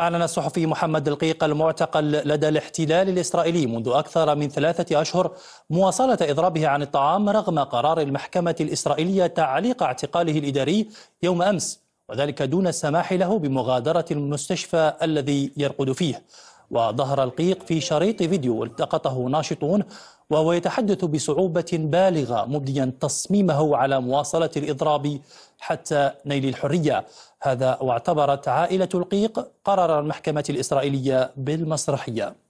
أعلن الصحفي محمد دلقيق المعتقل لدى الاحتلال الإسرائيلي منذ أكثر من ثلاثة أشهر مواصلة إضرابه عن الطعام رغم قرار المحكمة الإسرائيلية تعليق اعتقاله الإداري يوم أمس وذلك دون السماح له بمغادرة المستشفى الذي يرقد فيه وظهر القيق في شريط فيديو التقطه ناشطون وهو يتحدث بصعوبة بالغة مبديا تصميمه على مواصلة الإضراب حتى نيل الحرية هذا واعتبرت عائلة القيق قرار المحكمة الإسرائيلية بالمسرحية